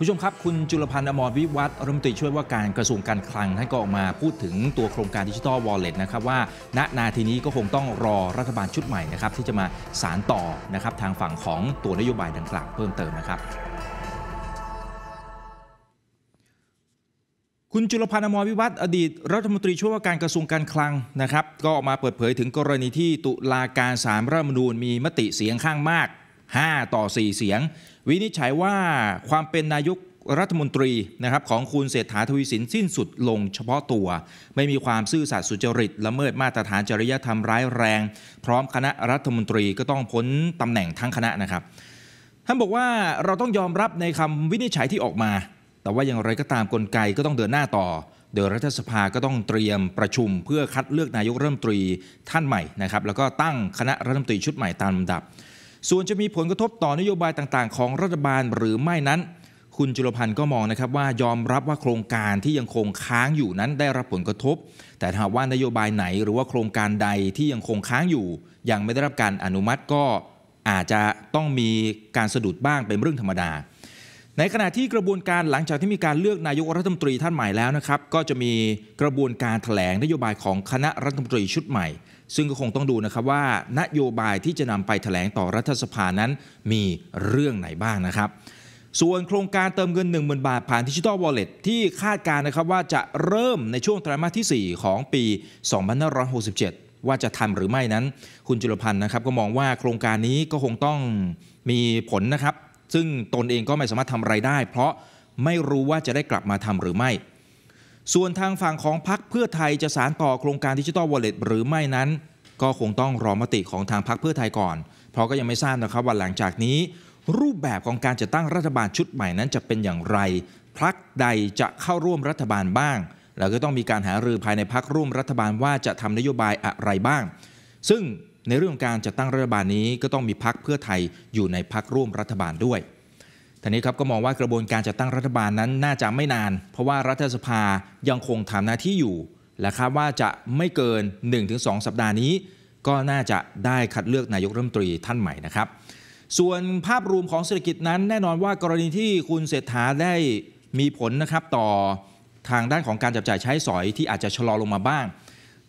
ผู้ชมครับคุณจุลพันธ์อมรวิวัฒน์รัฐมนตรีช่วยว่าการกระทรวงการคลังท่านก็ออกมาพูดถึงตัวโครงการดิจิทัลวอลเล็ตนะครับว่า ณนาทีนี้ก็คงต้องรอรัฐบาลชุดใหม่นะครับ ที่จะมาสารต่อนะครับทางฝั่งของตัวนโยบายดังกล่าวเพิ่มเติมนะครับ คุณจุลพันธ์อมรวิวัฒน์อดีต รัฐมนตรีช่วยว่าการกระทรวงการคลังนะครับก็ออกมาเปิดเผยถึงกรณีที่ตุลาการสามรัฐมนูญมีมติเสียงข้างมาก 5 ต่อ 4 เสียงวินิจฉัยว่าความเป็นนายกรัฐมนตรีนะครับของคุณเศรษฐาทวีสินสิ้นสุดลงเฉพาะตัว ไม่มีความซื่อสัตย์สุจริตละเมิดมาตรฐานจริยธรรมร้ายแรง พร้อมคณะรัฐมนตรีก็ต้องพ้นตำแหน่งทั้งคณะนะครับ ท่านบอกว่าเราต้องยอมรับในคำวินิจฉัยที่ออกมา แต่ว่าอย่างไรก็ตามกลไกก็ต้องเดินหน้าต่อโดยรัฐสภาก็ต้องเตรียมประชุม เพื่อคัดเลือกนายกรัฐมนตรีท่านใหม่นะครับแล้วก็ตั้งคณะรัฐมนตรีชุดใหม่ตามลำดับส่วนจะมีผลกระทบต่อนโยบายต่างๆ ของรัฐบาลหรือไม่นั้น คุณจุลพันธ์ก็มองนะครับว่ายอมรับว่าโครงการที่ยังคงค้างอยู่นั้นได้รับผลกระทบ แต่หากว่านโยบายไหนหรือว่าโครงการใดที่ยังคงค้างอยู่ ยังไม่ได้รับการอนุมัติก็อาจจะต้องมีการสะดุดบ้างเป็นเรื่องธรรมดาในขณะที่กระบวนการหลังจากที่มีการเลือกนายกรัฐมนตรีท่านใหม่แล้วนะครับ ก็จะมีกระบวนการถแถลงนโยบายของคณะรัฐมนตรีชุดใหม่ ซึ่งก็คงต้องดูนะครับว่านโยบายที่จะนำไปถแถลงต่อรัฐสภานั้นมีเรื่องไหนบ้างนะครับ ส่วนโครงการเติมเงิน 1 0,000บาทผ่านดิจิตอลวอลเล็ตที่คาดการนะครับว่าจะเริ่มในช่วงไตรมาสที่ 4 ของปี 2567 ว่าจะทำหรือไม่นั้น คุณจุลพันธ์นะครับ ก็มองว่าโครงการนี้ก็คงต้องมีผลนะครับซึ่งตนเองก็ไม่สามารถทำไรายได้ เพราะไม่รู้ว่าจะได้กลับมาทำหรือไม่ ส่วนทางฝั่งของพรรคเพื่อไทยจะสารต่อโครงการดิจิทัลวอลเล็ตหรือไม่นั้น ก็คงต้องรอมติของทางพรรคเพื่อไทยก่อน เพราะก็ยังไม่ทราบนะครับว่าหลังจากนี้ รูปแบบของการจะตั้งรัฐบาลชุดใหม่นั้นจะเป็นอย่างไรพรรคใดจะเข้าร่วมรัฐบาลบ้าง แล้วก็ต้องมีการหารือภายในพรรคร่วมรัฐบาลว่าจะทำนโยบายอะไรบ้าง ซึ่งในเรื่องการจัดตั้งรัฐบาลนี้ก็ต้องมีพักเพื่อไทยอยู่ในพักร่วมรัฐบาลด้วยท่านี้ครับก็มองว่ากระบวนการจัดตั้งรัฐบาลนั้น น่าจะไม่นาน เพราะว่ารัฐสภายังคงทำหน้าที่อยู่และคาดว่าจะไม่เกิน 1-2 สัปดาห์นี้ ก็น่าจะได้คัดเลือกนายกรัฐมนตรีท่านใหม่นะครับ ส่วนภาพรวมของเศรษฐกิจนั้นแน่นอนว่า กรณีที่คุณเศรษฐาได้มีผลนะครับต่อทางด้านของการจับจ่ายใช้สอย ที่อาจจะชะลอลงมาบ้าง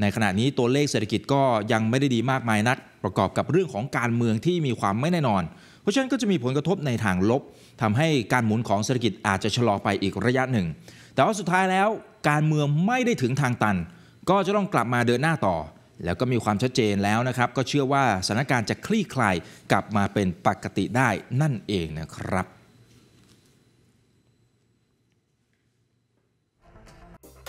ในขณะนี้ตัวเลขเศรษฐกิจก็ยังไม่ได้ดีมากมายนัก ประกอบกับเรื่องของการเมืองที่มีความไม่แน่นอน เพราะฉะนั้นก็จะมีผลกระทบในทางลบ ทำให้การหมุนของเศรษฐกิจอาจจะชะลอไปอีกระยะหนึ่ง แต่ว่าสุดท้ายแล้ว การเมืองไม่ได้ถึงทางตัน ก็จะต้องกลับมาเดินหน้าต่อ แล้วก็มีความชัดเจนแล้วนะครับ ก็เชื่อว่าสถานการณ์จะคลี่คลายกลับมาเป็นปกติได้นั่นเองนะครับ